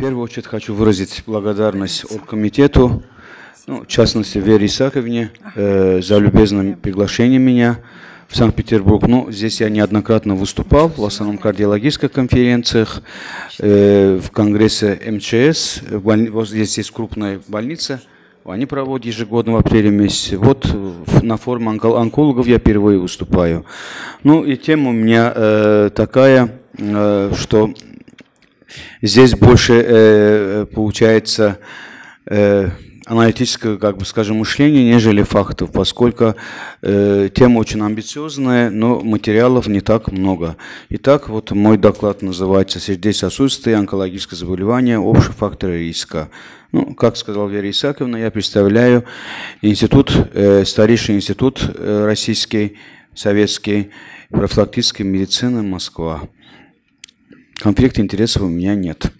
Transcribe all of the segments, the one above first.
первую очередь хочу выразить благодарность оргкомитету, ну, в частности Вере Исаковне, э, за любезное приглашение меня в Санкт-Петербург. Ну, здесь я неоднократно выступал, в основном в кардиологических конференциях, э, в конгрессе МЧС, боль... вот здесь есть крупная больница, они проводят ежегодно в апреле месяце. Вот э, на форуме онкологов я впервые выступаю. Ну и тема у меня э, такая, э, что Здесь больше э, э, получается э, аналитическое, как бы скажем, мышление, нежели фактов, поскольку э, тема очень амбициозная, но материалов не так много. Итак, вот мой доклад называется «Сердечно-сосудистые онкологическое заболевание, Общие факторы риска». Ну, как сказал Вера Исаковна, я представляю институт, э, старейший институт э, российский, советский, профилактической медицины Москва. Конфликта интересов у меня нет.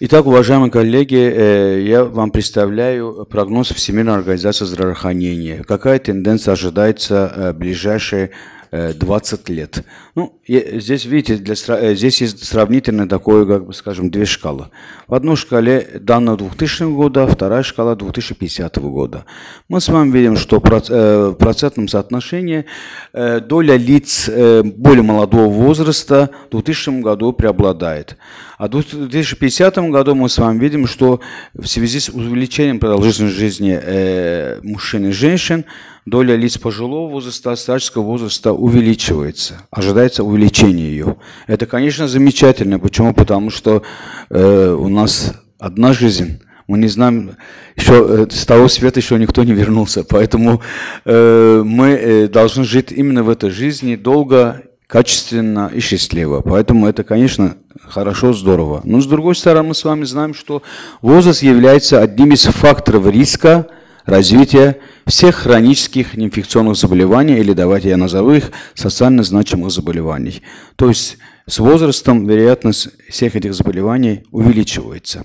Итак, уважаемые коллеги, э, я вам представляю прогноз Всемирной организации здравоохранения. Какая тенденция ожидается в э, ближайшие 20 э, лет. Ну, здесь, видите, для, э, здесь есть сравнительно такое, как бы, скажем, две шкалы. В одной шкале данные 2000 года, а вторая шкала 2050 года. Мы с вами видим, что в э, процентном соотношении доля лиц более молодого возраста в 2000 году преобладает. А в 2050 году мы с вами видим, что в связи с увеличением продолжительности жизни э, мужчин и женщин, доля лиц пожилого возраста, старческого возраста увеличивается. Ожидается увеличение ее. Это, конечно, замечательно. Почему? Потому что э, у нас одна жизнь. Мы не знаем, еще э, с того света еще никто не вернулся, поэтому мы должны жить именно в этой жизни долго, качественно и счастливо. Поэтому это, конечно, Хорошо, здорово. Но с другой стороны, мы с вами знаем, что возраст является одним из факторов риска развития всех хронических инфекционных заболеваний, или давайте я назову их социально значимых заболеваний. То есть с возрастом вероятность всех этих заболеваний увеличивается.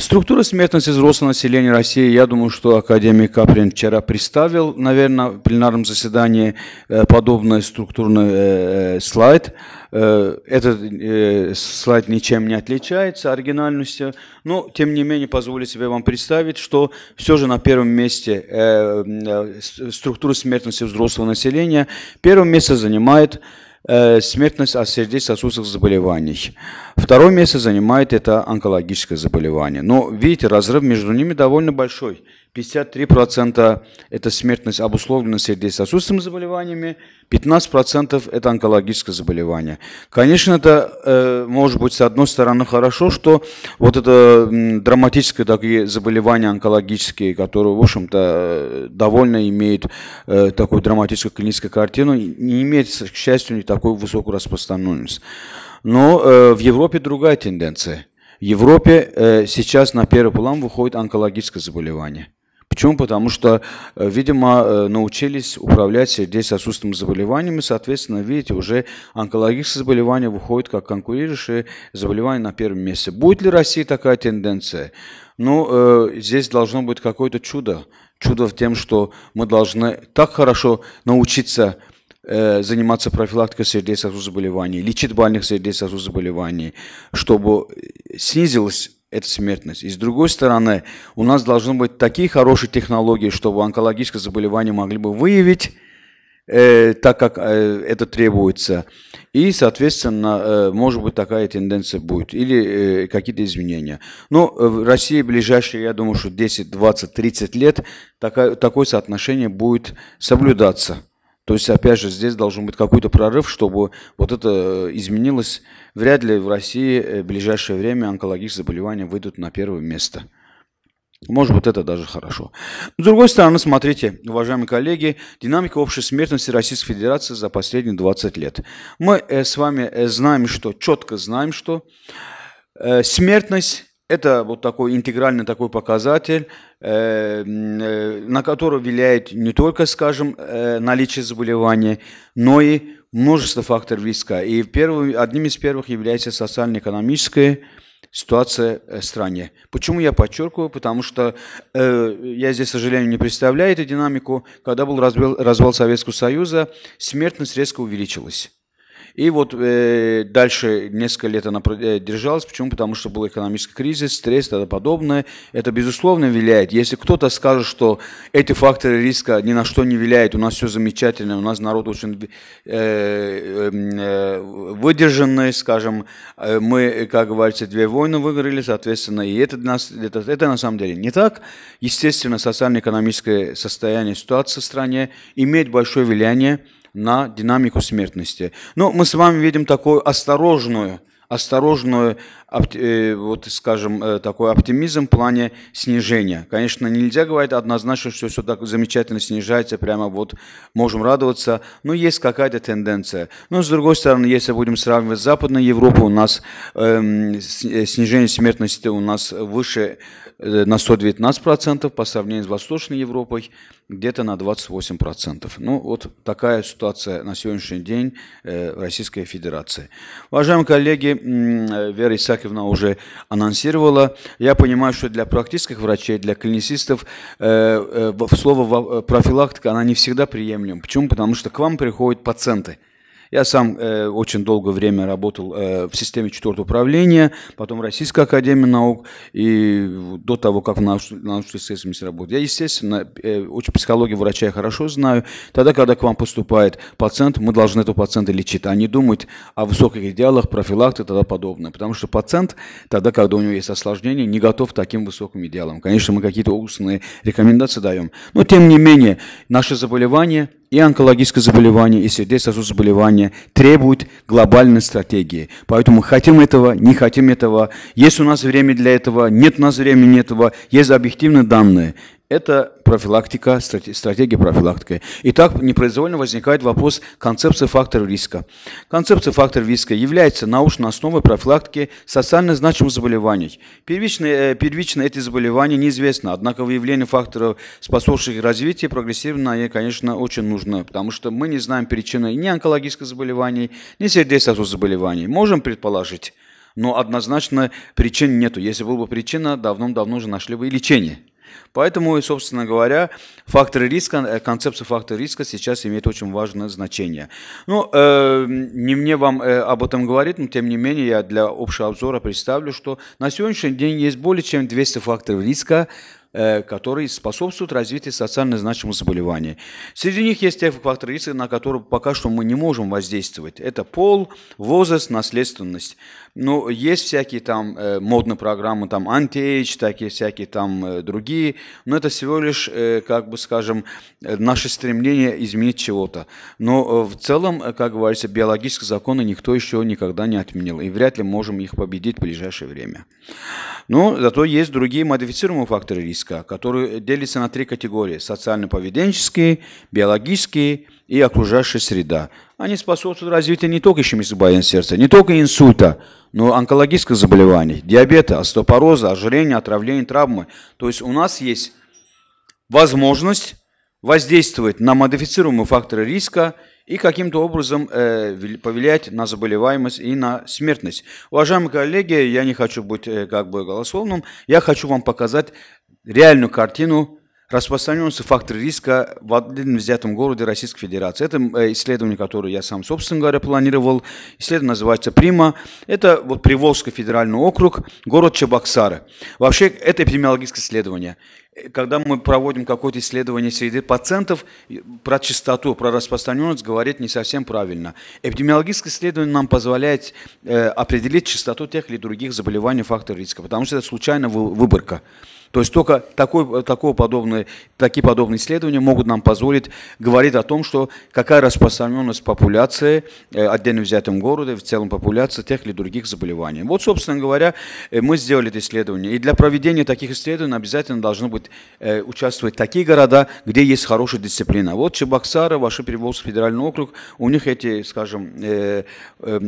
Структура смертности взрослого населения России, я думаю, что академик Каприн вчера представил, наверное, в пленарном заседании э, подобный структурный э, э слайд. Э, этот э, слайд ничем не отличается оригинальностью, но тем не менее позволю себе вам представить, что все же на первом месте э, структура смертности взрослого населения первое место занимает Э, смертность от сердечно-сосудистых заболеваний. Второе место занимает это онкологическое заболевание. Но видите, разрыв между ними довольно большой. 53% это смертность обусловлена сердечно-сосудистыми заболеваниями, 15% это онкологическое заболевание. Конечно, это э, может быть с одной стороны хорошо, что вот это драматическое такие заболевания онкологические, которые, в общем-то, э, довольно имеют э, такую драматическую клиническую картину, не имеют, к счастью, не такую высокую распространенность. Но в Европе другая тенденция. В Европе э, сейчас на первый план выходит онкологическое заболевание – Почему? Потому что, э, видимо, э, научились управлять сердечно-сосудистыми заболеваниями, соответственно, видите, уже онкологические заболевания выходят как конкурирующие заболевания на первом месте. Будет ли в России такая тенденция? Ну, э, здесь должно быть какое-то чудо. Чудо в том, что мы должны так хорошо научиться э, заниматься профилактикой сердечно-сосудистых заболеваний, лечить больных сердечно-сосудистых заболеваний, чтобы снизилось это смертность. И с другой стороны, у нас должны быть такие хорошие технологии, чтобы онкологическое заболевание могли бы выявить, э, так как э, это требуется. И, соответственно, э, может быть, такая тенденция будет. Или э, какие-то изменения. Но э, в России в ближайшие, я думаю, что 10, 20, 30 лет такая, такое соотношение будет соблюдаться. То есть, опять же, здесь должен быть какой-то прорыв, чтобы вот это э, изменилось. Вряд ли в России э, в ближайшее время онкологические заболевания выйдут на первое место. Может быть, это даже хорошо. С другой стороны, смотрите, уважаемые коллеги, динамика общей смертности Российской Федерации за последние 20 лет. Мы э, с вами знаем, что, четко знаем, что смертность это вот такой интегральный такой показатель, э, э, на который влияет не только, скажем, э, наличие заболевания, но и множество факторов риска. И первым, одним из первых является социально-экономическая ситуация в стране. Почему я подчеркиваю? Потому что я здесь, к сожалению, не представляю эту динамику. Когда был развал Советского Союза, смертность резко увеличилась. И вот э, дальше несколько лет она э, держалась. Почему? Потому что был экономический кризис, стресс и тому подобное. Это, безусловно, влияет. Если кто-то скажет, что эти факторы риска ни на что не влияют, у нас все замечательно, у нас народ очень э, эм, э, выдержанный, скажем, э, мы, как говорится, две войны выиграли, соответственно, и это, нас, это, это на самом деле не так. Естественно, социально-экономическое состояние, ситуация в стране имеет большое влияние на динамику смертности. Но мы с вами видим такую осторожную, осторожную, э, вот скажем, э, такой оптимизм в плане снижения. Конечно, нельзя говорить однозначно, что все так замечательно снижается, прямо вот можем радоваться, но есть какая-то тенденция. Но с другой стороны, если будем сравнивать с Западной Европой, у нас эм, э, снижение смертности у нас выше на 119% по сравнению с Восточной Европой, где-то на 28%. Ну, вот такая ситуация на сегодняшний день в э, Российской Федерации. Уважаемые коллеги, э, Вера Исаковна уже анонсировала. Я понимаю, что для практических врачей, для клиницистов э, слово профилактика, она не всегда приемлема. Почему? Потому что к вам приходят пациенты – я сам э, очень долгое время работал э, в системе четвертого управления, потом Российская академия наук, и до того, как на научной сессии работал. Я, естественно, э, очень психологию врача я хорошо знаю. Тогда, когда к вам поступает пациент, мы должны этого пациента лечить, а не думать о высоких идеалах, профилактике и тому подобное. Потому что пациент, тогда, когда у него есть осложнение, не готов к таким высоким идеалам. Конечно, мы какие-то устные рекомендации даем. Но, тем не менее, наши заболевания и онкологическое заболевание, и сердечно-сосудистые заболевания требуют глобальной стратегии. Поэтому хотим этого, не хотим этого, есть у нас время для этого, нет у нас времени этого, есть объективные данные. Это профилактика, стратегия профилактики. И так непроизвольно возникает вопрос концепции факторов риска. Концепция факторов риска является научной основой профилактики социально значимых заболеваний. Первично, э, первично эти заболевания неизвестны, однако выявление факторов, способствующих развитию, прогрессивно, и, конечно, очень нужно, потому что мы не знаем причины ни онкологических заболеваний, ни сердечно-сосудистых заболеваний. Можем предположить, но однозначно причин нету. Если была бы причина, давно-давно уже нашли бы и лечение. Поэтому, собственно говоря, факторы риска, э, концепция фактора риска сейчас имеет очень важное значение. Ну, э, не мне вам э, об этом говорить, но тем не менее я для общего обзора представлю, что на сегодняшний день есть более чем 200 факторов риска, Э, которые способствуют развитию социально значимых заболеваний. Среди них есть те факторы риска, на которые пока что мы не можем воздействовать. Это пол, возраст, наследственность. Но ну, есть всякие там э, модные программы, там антиэйдж, такие всякие там э, другие, но это всего лишь, как бы скажем, наше стремление изменить чего-то. Но в целом, как говорится, биологические законы никто еще никогда не отменил, и вряд ли можем их победить в ближайшее время. Но зато есть другие модифицируемые факторы риска риска, который делится на три категории – социально-поведенческие, биологические и окружающая среда. Они способствуют развитию не только ишемического болезни сердца, не только инсульта, но и онкологических заболеваний, диабета, остеопороза, ожирения, отравления, травмы. То есть у нас есть возможность воздействовать на модифицируемые факторы риска и каким-то образом э, повлиять на заболеваемость и на смертность. Уважаемые коллеги, я не хочу быть э, как бы голословным, я хочу вам показать реальную картину распространенности фактора риска в отдельно взятом городе Российской Федерации. Это э, исследование, которое я сам, собственно говоря, планировал. Исследование называется «Прима». Это вот Приволжский федеральный округ, город Чебоксары. Вообще, это эпидемиологическое исследование. Когда мы проводим какое-то исследование среди пациентов, про частоту, про распространенность говорить не совсем правильно. Эпидемиологическое исследование нам позволяет э, определить частоту тех или других заболеваний фактора риска, потому что это случайная выборка. То есть только такой, такого подобное, такие подобные исследования могут нам позволить говорить о том, что какая распространенность популяции э, отдельно взятым города, в целом популяции тех или других заболеваний. Вот, собственно говоря, э, мы сделали это исследование. И для проведения таких исследований обязательно должны быть, э, участвовать такие города, где есть хорошая дисциплина. Вот Чебоксары, ваши Приволжский федеральный округ, у них эти, скажем,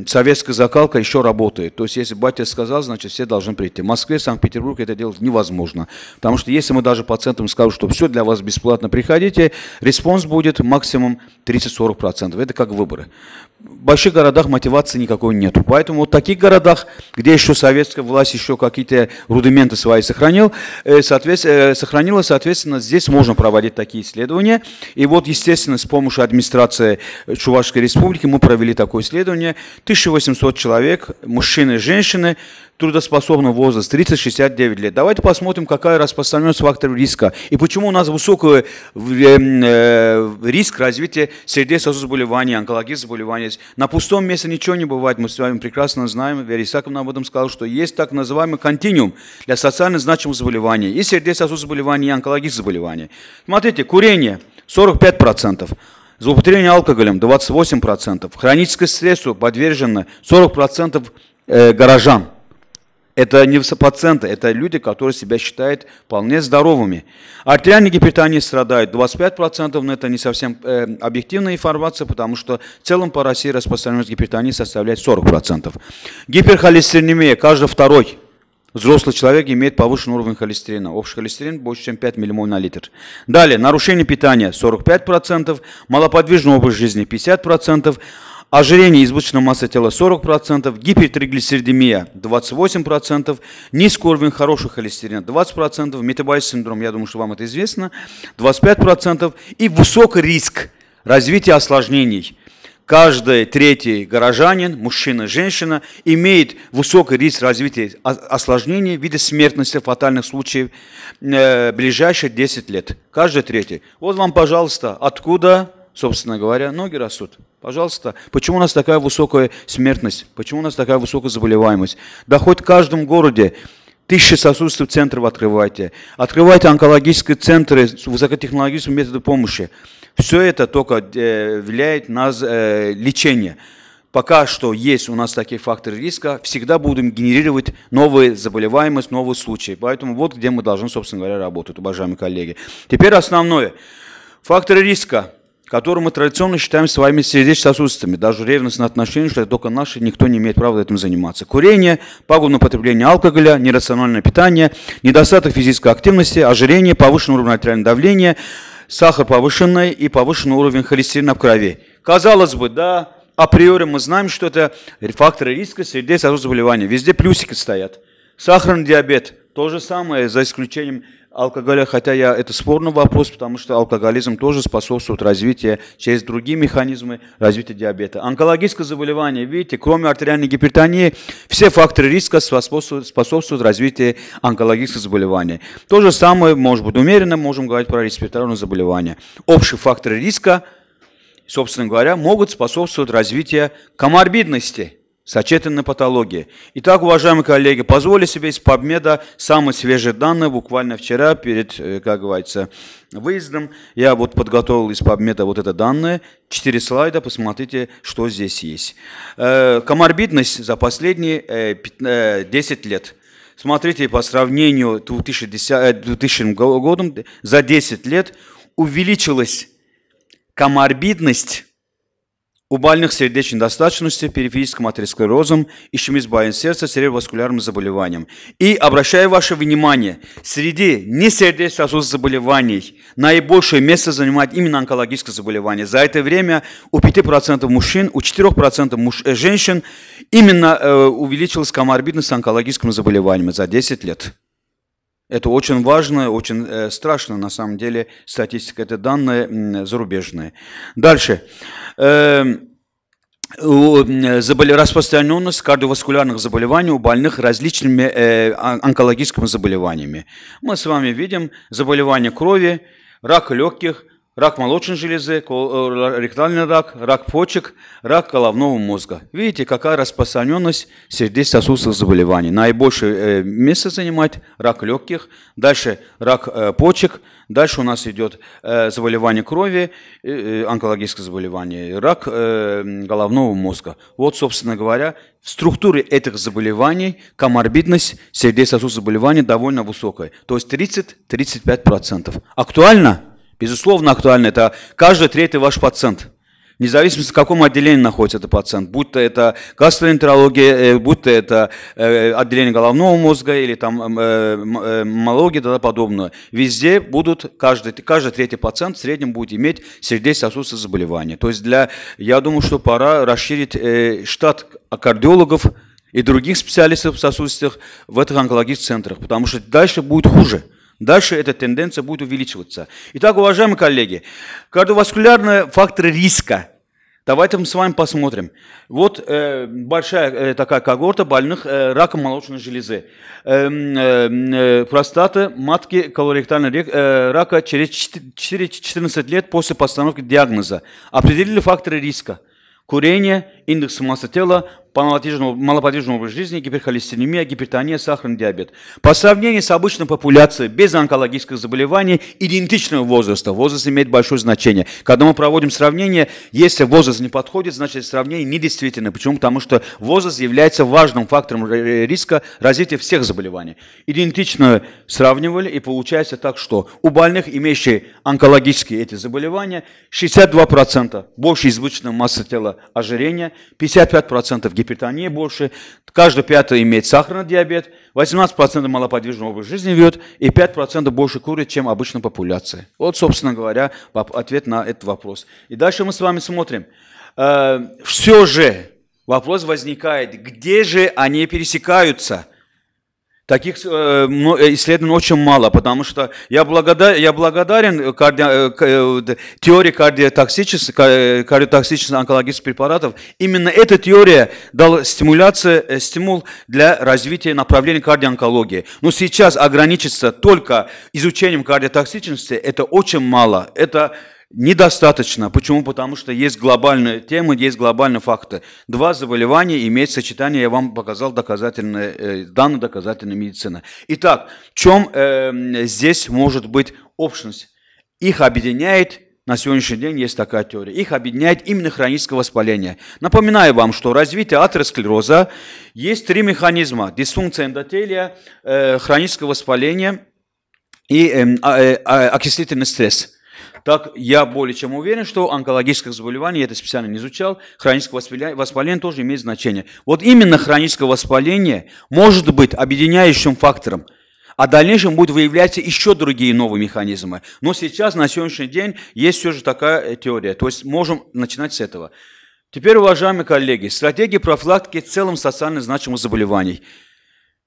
советская закалка еще работает. То есть если батя сказал, значит все должны прийти. В Москве, Санкт-Петербург это делать невозможно. Потому что если мы даже пациентам скажем, что все для вас бесплатно, приходите, респонс будет максимум 30-40%. Это как выборы в больших городах мотивации никакой нет. Поэтому вот в таких городах, где еще советская власть еще какие-то рудименты свои сохранил, э, соответственно, э, сохранила, соответственно, здесь можно проводить такие исследования. И вот, естественно, с помощью администрации Чувашской республики мы провели такое исследование. 1800 человек, мужчины и женщины, трудоспособный возраст 30-69 лет. Давайте посмотрим, какая распространенность факторов риска и почему у нас высокий э, риск развития сердечно-сосудистых заболеваний, онкологических заболеваний, есть на пустом месте ничего не бывает, мы с вами прекрасно знаем, Вера Исааков нам об этом сказал, что есть так называемый континуум для социально значимых заболеваний, и сердечно-сосудистых заболеваний, и онкологических заболеваний. Смотрите, курение 45%, злоупотребление алкоголем 28%, хроническое средство подвержено 40% э, горожан. Это не пациенты, это люди, которые себя считают вполне здоровыми. Артериальная гипертония страдает 25%, но это не совсем э, объективная информация, потому что в целом по России распространенность гипертонии составляет 40%. Гиперхолестеринемия, каждый второй Взрослый человек имеет повышенный уровень холестерина. Общий холестерин больше, чем 5 ммоль на литр. Далее, нарушение питания 45%, малоподвижный образ жизни 50%, ожирение избыточной массы тела 40%, гипертриглицеридемия 28%, низкий уровень хорошего холестерина 20%, метаболический синдром, я думаю, что вам это известно, 25% и высокий риск развития осложнений. Каждый третий горожанин, мужчина, женщина, имеет высокий риск развития осложнений в виде смертности фатальных случаев э, ближайшие 10 лет. Каждый третий. Вот вам, пожалуйста, откуда, собственно говоря, ноги растут. Пожалуйста, почему у нас такая высокая смертность? Почему у нас такая высокая заболеваемость? Да хоть в каждом городе тысячи сосудистых центров открывайте. Открывайте онкологические центры высокотехнологические методами помощи. Все это только э, влияет на э, лечение. Пока что есть у нас такие факторы риска, всегда будем генерировать новые заболеваемость, новые случаи. Поэтому вот где мы должны, собственно говоря, работать, уважаемые коллеги. Теперь основное. Факторы риска которые мы традиционно считаем своими вами сердечно-сосудистыми. Даже ревностное отношение, что это только наши, никто не имеет права этим заниматься. Курение, пагубное употребление алкоголя, нерациональное питание, недостаток физической активности, ожирение, повышенный уровень артериального давления, сахар повышенный и повышенный уровень холестерина в крови. Казалось бы, да, априори мы знаем, что это факторы риска сердечно-сосудистых заболеваний. Везде плюсики стоят. Сахарный диабет – то же самое, за исключением алкоголя, хотя я, это спорный вопрос, потому что алкоголизм тоже способствует развитию через другие механизмы развития диабета. Онкологическое заболевание, видите, кроме артериальной гипертонии, все факторы риска способствуют, способствуют развитию онкологического заболевания. То же самое, может быть, умеренно можем говорить про респираторные заболевания. Общие факторы риска, собственно говоря, могут способствовать развитию коморбидности – Сочетан на патологии. Итак, уважаемые коллеги, позволю себе из PubMed самые свежие данные. Буквально вчера, перед, э, как говорится, выездом, я вот подготовил из PubMed вот это данные. Четыре слайда, посмотрите, что здесь есть. Э, коморбидность за последние 10 э, лет. Смотрите, по сравнению с 2010, 2000 годом, за 10 лет увеличилась коморбидность у больных сердечной достаточности, периферическим атеросклерозом, ишемизбаем сердца, цереброваскулярным заболеванием. И обращаю ваше внимание, среди несердечно-сосудистых заболеваний наибольшее место занимает именно онкологическое заболевание. За это время у 5% мужчин, у 4% муж, э, женщин именно э, увеличилась коморбидность с онкологическим заболеванием за 10 лет. Это очень важно, очень э, страшно на самом деле. Статистика – это данные зарубежные. Дальше. Эм, э, распространенность кардиоваскулярных заболеваний у больных различными э, онкологическими заболеваниями. Мы с вами видим заболевания крови, рак легких – рак молочной железы, э, ректальный рак, рак почек, рак головного мозга. Видите, какая распространенность сердечно-сосудистых заболеваний. Наибольшее э, место занимает рак легких, дальше рак э, почек, дальше у нас идет заболевание крови, онкологическое заболевание, рак головного мозга. Вот, собственно говоря, в структуре этих заболеваний коморбидность сердечно-сосудистых заболеваний довольно высокая, то есть 30-35%. Актуально? безусловно, актуально. Это каждый третий ваш пациент. Независимо, в каком отделении находится этот пациент, будь то это гастроэнтерология, э, будь то это э, отделение головного мозга или там эм, э, малогия и тому подобное, везде будут, каждый, каждый третий пациент в среднем будет иметь сердечно-сосудистые заболевания. То есть для, я думаю, что пора расширить штат кардиологов, и других специалистов в сосудистых в этих онкологических центрах, потому что дальше будет хуже. Дальше эта тенденция будет увеличиваться. Итак, уважаемые коллеги, кардиоваскулярные факторы риска. Давайте мы с вами посмотрим. Вот э, большая э, такая когорта больных э, раком молочной железы, эм, э, э, простаты, матки, колоректального э, рака через 4, 14 лет после постановки диагноза. Определили факторы риска курение, индекс массы тела, по малоподвижному, малоподвижному образу жизни, гиперхолестеринемия, гипертония, сахарный диабет. По сравнению с обычной популяцией без онкологических заболеваний идентичного возраста, возраст имеет большое значение. Когда мы проводим сравнение, если возраст не подходит, значит сравнение недействительно. Почему? Потому что возраст является важным фактором риска развития всех заболеваний. Идентично сравнивали и получается так, что у больных, имеющих онкологические эти заболевания, 62% больше избыточная масса тела ожирения, 55% гипертония, гипертония больше, каждый пятый имеет сахарный диабет, 18% малоподвижного образ жизни ведет и 5% больше курит, чем обычная популяция. Вот, собственно говоря, ответ на этот вопрос. И дальше мы с вами смотрим. Э, Все же вопрос возникает, где же они пересекаются – Таких э, э, исследований очень мало, потому что я благодарен, я благодарен э, карди... теории кардиотоксичности кардиотоксичности онкологических препаратов. Именно эта теория дала стимуляцию, стимул для развития направления кардионкологии. Но сейчас ограничиться только изучением кардиотоксичности – это очень мало. Это Недостаточно. Почему? Потому что есть глобальные темы, есть глобальные факты. Два заболевания имеют сочетание, я вам показал доказательные, э, данные доказательной медицины. Итак, в чем э, эм, здесь может быть общность? Их объединяет на сегодняшний день есть такая теория. Их объединяет именно хроническое воспаление. Напоминаю вам, что развитие атеросклероза есть три механизма. Дисфункция эндотелия, э, хроническое воспаление и эм, а, э, э, окислительный стресс. Так, я более чем уверен, что онкологических заболеваний, я это специально не изучал, хроническое воспаление, воспаление тоже имеет значение. Вот именно хроническое воспаление может быть объединяющим фактором, а в дальнейшем будут выявляться еще другие новые механизмы. Но сейчас, на сегодняшний день, есть все же такая э, теория. То есть можем начинать с этого. Теперь, уважаемые коллеги, стратегии профилактики в целом социально значимых заболеваний –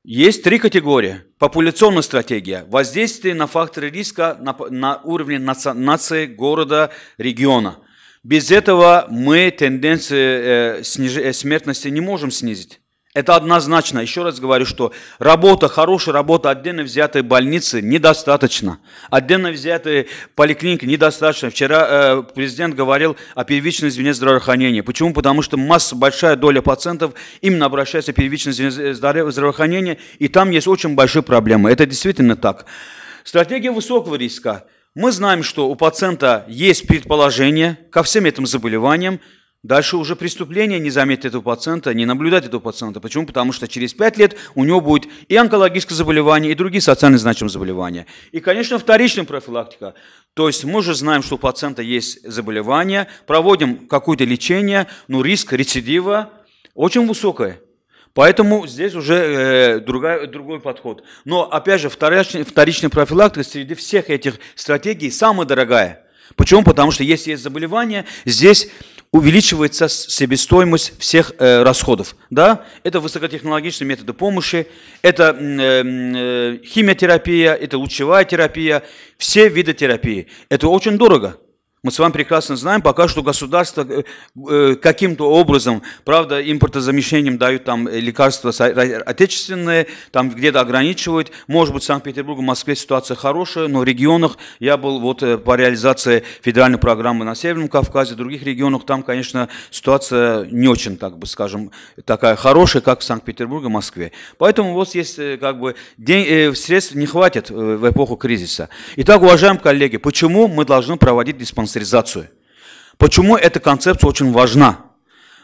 есть три категории. Популяционная стратегия. Воздействие на факторы риска на, на уровне наци, нации, города, региона. Без этого мы тенденции э, сниж, э, смертности не можем снизить. Это однозначно. Еще раз говорю, что работа, хорошая работа отдельно взятой больницы недостаточно. Отдельно взятой поликлиники недостаточно. Вчера э, президент говорил о первичной звене здравоохранения. Почему? Потому что масса, большая доля пациентов именно обращается к первичной звене здравоохранения, и там есть очень большие проблемы. Это действительно так. Стратегия высокого риска. Мы знаем, что у пациента есть предположение ко всем этим заболеваниям, Дальше уже преступление не заметить этого пациента, не наблюдать этого пациента. Почему? Потому что через 5 лет у него будет и онкологическое заболевание, и другие социально значимые заболевания. И, конечно, вторичная профилактика. То есть мы же знаем, что у пациента есть заболевание, проводим какое-то лечение, но риск рецидива очень высокий. Поэтому здесь уже э, другая, другой подход. Но, опять же, вторичная, вторичная профилактика среди всех этих стратегий самая дорогая. Почему? Потому что если есть заболевание, здесь увеличивается себестоимость всех э, расходов. Да? Это высокотехнологичные методы помощи, это э, э, химиотерапия, это лучевая терапия, все виды терапии. Это очень дорого. Мы с вами прекрасно знаем, пока что государство э, э, каким-то образом, правда, импортозамещением дают там э, лекарства отечественные, там где-то ограничивают. Может быть, в Санкт-Петербурге, в Москве ситуация хорошая, но в регионах я был вот по реализации федеральной программы на Северном Кавказе, в других регионах там, конечно, ситуация не очень, так бы скажем, такая хорошая, как в Санкт-Петербурге, Москве. Поэтому вот есть как бы день, средств не хватит в эпоху кризиса. Итак, уважаемые коллеги, почему мы должны проводить диспансер диспансеризацию. Почему эта концепция очень важна?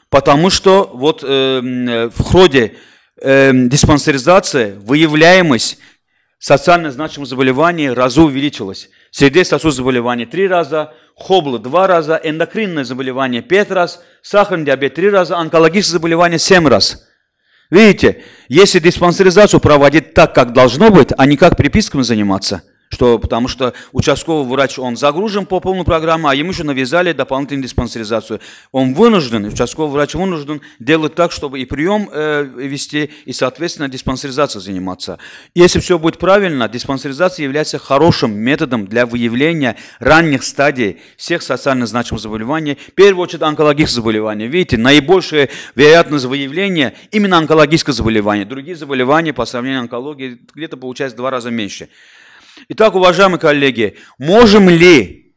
Потому что вот э, э в ходе э, диспансеризации выявляемость социально значимых заболеваний разу увеличилась. Сердечно-сосудистые заболевания три раза, хобла два раза, эндокринные заболевания пять раз, сахарный диабет три раза, онкологические заболевания семь раз. Видите, если диспансеризацию проводить так, как должно быть, а не как приписками заниматься – что, потому что участковый врач, он загружен по полной программе, а ему еще навязали дополнительную диспансеризацию. Он вынужден, участковый врач вынужден делать так, чтобы и прием э, вести, и, соответственно, диспансеризацией заниматься. Если все будет правильно, диспансеризация является хорошим методом для выявления ранних стадий всех социально значимых заболеваний, в первую очередь онкологических заболеваний. Видите, наибольшая вероятность выявления именно онкологических заболеваний. Другие заболевания по сравнению с онкологией где-то получается в два раза меньше. Итак, уважаемые коллеги, можем ли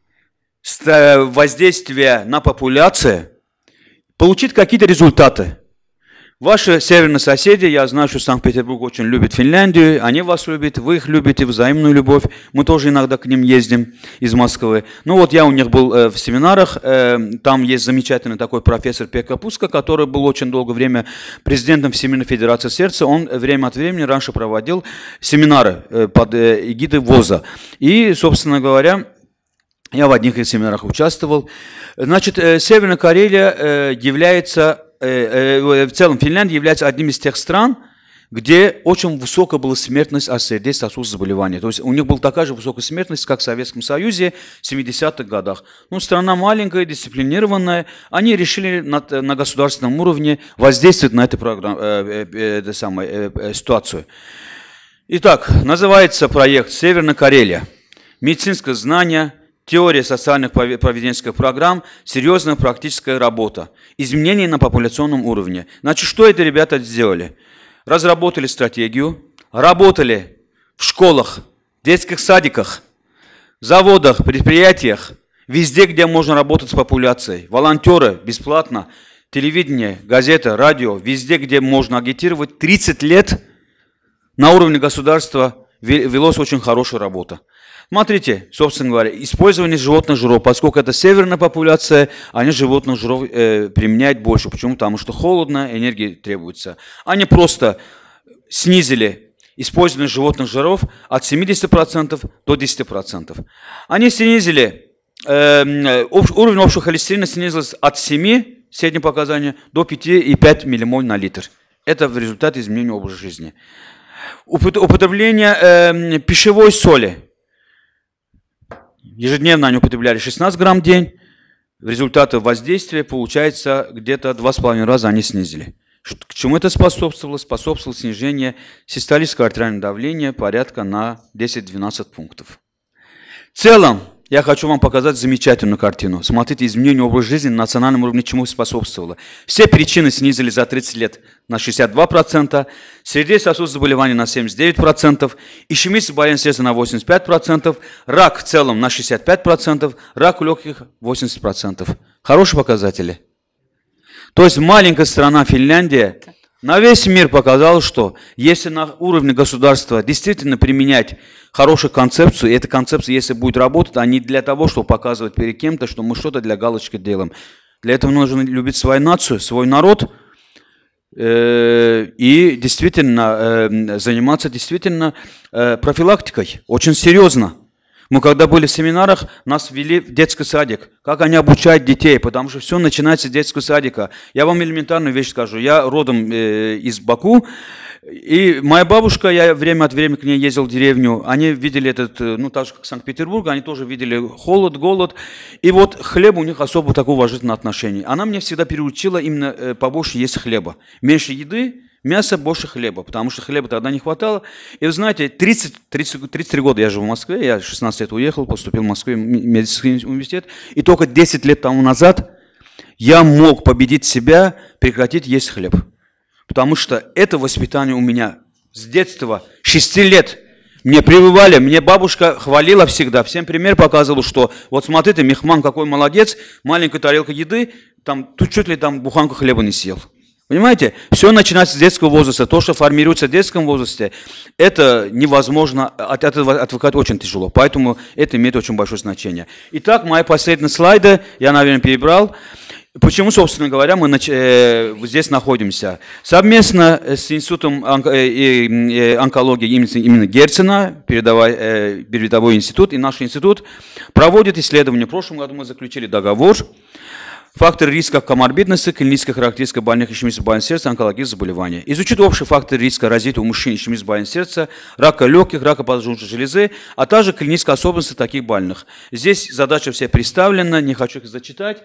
э, воздействие на популяцию получить какие-то результаты? Ваши северные соседи, я знаю, что Санкт-Петербург очень любит Финляндию, они вас любят, вы их любите, взаимную любовь. Мы тоже иногда к ним ездим из Москвы. Ну вот я у них был э, в семинарах, э, там есть замечательный такой профессор Пекапуска, который был очень долгое время президентом Всемирной Федерации Сердца. Он время от времени раньше проводил семинары э, под э, эгидой ВОЗа. И, собственно говоря, я в одних из семинарах участвовал. Значит, э, Северная Карелия э, является Э, э, э, в целом Финляндия является одним из тех стран, где очень высокая была смертность от сердечно-сосудистых заболеваний. То есть у них была такая же высокая смертность, как в Советском Союзе в 70-х годах. Ну, страна маленькая, дисциплинированная. Они решили на, на государственном уровне воздействовать на эту программу, э, э, э, самую, э, э, ситуацию. Итак, называется проект «Северная Карелия. Медицинское знание – теория социальных поведенческих программ, серьезная практическая работа, изменения на популяционном уровне. Значит, что это ребята сделали? Разработали стратегию, работали в школах, детских садиках, заводах, предприятиях, везде, где можно работать с популяцией. Волонтеры, бесплатно, телевидение, газета, радио, везде, где можно агитировать. 30 лет на уровне государства велась очень хорошая работа. Смотрите, собственно говоря, использование животных жиров, поскольку это северная популяция, они животных жиров э, применяют больше. Почему? Потому что холодно, энергии требуется. Они просто снизили использование животных жиров от 70% до 10%. Они снизили, э, общ, уровень общего холестерина снизился от 7, среднего показания до 5,5 ммоль на литр. Это в результате изменения образа жизни. Употребление э, пищевой соли – Ежедневно они употребляли 16 грамм в день. В результате воздействия, получается, где-то 2,5 раза они снизили. К чему это способствовало? Способствовало снижение систолического артериального давления порядка на 10-12 пунктов. В целом, я хочу вам показать замечательную картину. Смотрите, изменение образа жизни на национальном уровне чему способствовало. Все причины снизили за 30 лет на 62%, сердечно-сосудистые заболеваний на 79%, ишемическая болезнь сердца на 85%, рак в целом на 65%, рак у легких 80%. Хорошие показатели. То есть маленькая страна Финляндия на весь мир показала, что если на уровне государства действительно применять хорошую концепцию, и эта концепция, если будет работать, а не для того, чтобы показывать перед кем-то, что мы что-то для галочки делаем. Для этого нужно любить свою нацию, свой народ, э, и действительно э, заниматься действительно э, профилактикой, очень серьезно. Мы когда были в семинарах, нас ввели в детский садик. Как они обучают детей, потому что все начинается с детского садика. Я вам элементарную вещь скажу. Я родом э, из Баку, и моя бабушка, я время от времени к ней ездил в деревню, они видели этот, э, ну, так же, как Санкт-Петербург, они тоже видели холод, голод. И вот хлеб у них особо такое уважительное отношение. Она мне всегда переучила именно э, побольше есть хлеба. Меньше еды, мяса больше хлеба, потому что хлеба тогда не хватало. И вы знаете, 30, 30, 33 года я жил в Москве, я 16 лет уехал, поступил в Москву в медицинский университет, и только 10 лет тому назад я мог победить себя, прекратить есть хлеб. Потому что это воспитание у меня с детства, 6 лет – мне прививали, мне бабушка хвалила всегда, всем пример показывала, что вот смотри ты, Мехман какой молодец, маленькая тарелка еды, там, тут чуть ли там буханку хлеба не съел. Понимаете, все начинается с детского возраста. То, что формируется в детском возрасте, это невозможно, от этого отвыкать очень тяжело. Поэтому это имеет очень большое значение. Итак, мои последние слайды, я, наверное, перебрал. Почему, собственно говоря, мы э, здесь находимся? Совместно с Институтом э, э, онкологии имени именно Герцена, передовой институт и наш институт, проводит исследования. В прошлом году мы заключили договор факторы риска коморбидности, клиническая характеристика больных ишемическим болезнью сердца, онкологические заболевания. Изучит общие факторы риска развития у мужчин ишемической болезни сердца, рака легких, рака поджелудочной железы, а также клинические особенности таких больных. Здесь задача вся представлена, не хочу их зачитать.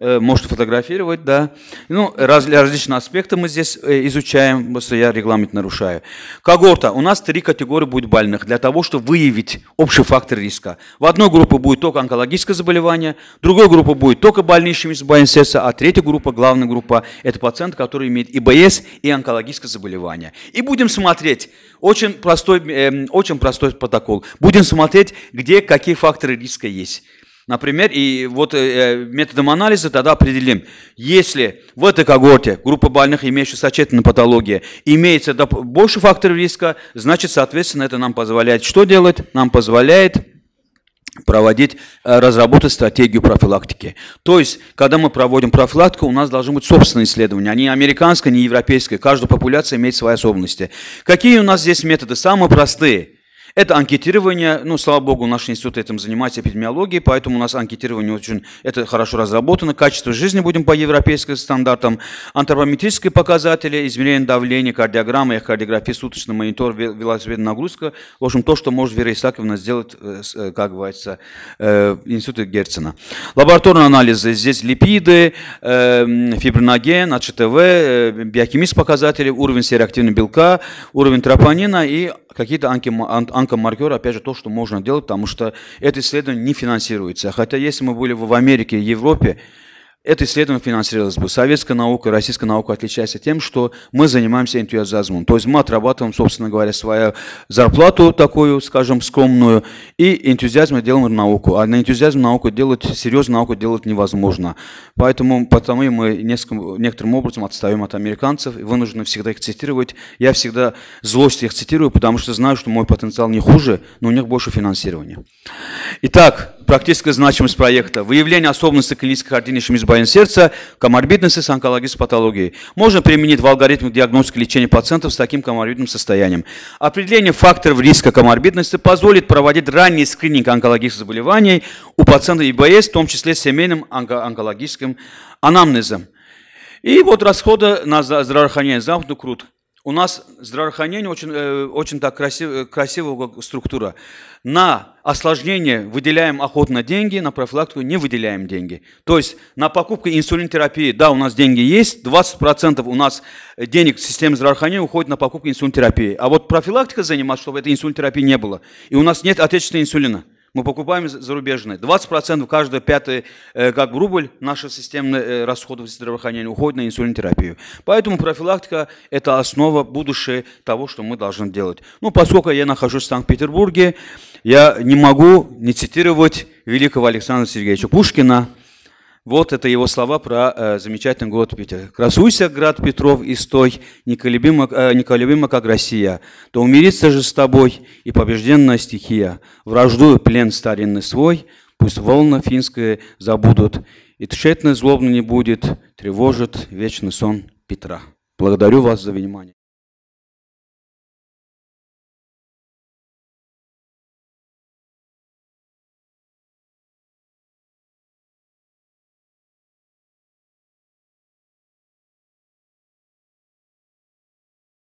Э, может фотографировать, да. Ну, раз, различные аспекты мы здесь э, изучаем, потому что я регламент нарушаю. Когорта. У нас три категории будет больных для того, чтобы выявить общий фактор риска. В одной группе будет только онкологическое заболевание, в другой группе будет только больнейшими с сердца, а третья группа, главная группа, это пациенты, которые имеют БС, и онкологическое заболевание. И будем смотреть, очень простой, э, очень простой протокол, будем смотреть, где какие факторы риска есть. Например, и вот э, э, методом анализа тогда определим, если в этой когорте группа больных, имеющих сочетанную патологию, имеется больше факторов риска, значит, соответственно, это нам позволяет что делать? Нам позволяет проводить, э, разработать стратегию профилактики. То есть, когда мы проводим профилактику, у нас должны быть собственные исследования, а не американское, не европейское. Каждая популяция имеет свои особенности. Какие у нас здесь методы? Самые простые – это анкетирование, ну, слава богу, наш институт этим занимается, эпидемиологией, поэтому у нас анкетирование очень, это хорошо разработано, качество жизни будем по европейским стандартам, антропометрические показатели, измерение давления, кардиограмма, эхокардиография, суточный монитор, велосипедная нагрузка, в общем, то, что может Вера Исаковна сделать, э, э, как говорится, э, институт Герцена. Лабораторные анализы, здесь липиды, фибриноген, АЧТВ, биохимические показатели, уровень сероактивного белка, уровень тропонина и какие-то анки, ан, оценка маркера, опять же, то, что можно делать, потому что это исследование не финансируется. Хотя если мы были в Америке и Европе, это исследование финансировалось бы. Советская наука, российская наука отличается тем, что мы занимаемся энтузиазмом. То есть мы отрабатываем, собственно говоря, свою зарплату такую, скажем, скромную, и энтузиазм делаем науку. А на энтузиазм науку делать, серьезную науку делать невозможно. Поэтому потому мы некоторым образом отстаем от американцев, и вынуждены всегда их цитировать. Я всегда злость их цитирую, потому что знаю, что мой потенциал не хуже, но у них больше финансирования. Итак, практическая значимость проекта, выявление особенностей клинической картины ишемизбаин сердца, коморбидности с онкологической патологией. Можно применить в алгоритмах диагностики лечения пациентов с таким коморбидным состоянием. Определение факторов риска коморбидности позволит проводить ранний скрининг онкологических заболеваний у пациентов ИБС, в том числе с семейным онко онкологическим анамнезом. И вот расходы на здравоохранение замкнут круг. У нас здравоохранение очень, э, очень так красив, э, красивая структура. На осложнение выделяем охотно деньги, на профилактику не выделяем деньги. То есть на покупку инсулинотерапии, да, у нас деньги есть, 20% у нас денег системы здравоохранения уходит на покупку инсулинотерапии. А вот профилактика заниматься, чтобы этой инсулинотерапии не было. И у нас нет отечественного инсулина. Мы покупаем зарубежные. 20% каждого пятый э, как бы рубль наших системных э, расходов здравоохранения уходит на инсулинотерапию. Поэтому профилактика – это основа будущего того, что мы должны делать. Ну, поскольку я нахожусь в Санкт-Петербурге, я не могу не цитировать великого Александра Сергеевича Пушкина – вот это его слова про э, замечательный город Питер. «Красуйся, град Петров, и стой, неколебимо, э, неколебимо, как Россия, то умирится же с тобой и побежденная стихия, враждую плен старинный свой, пусть волна финская забудут, и тщетно злобно не будет, тревожит вечный сон Петра». Благодарю вас за внимание.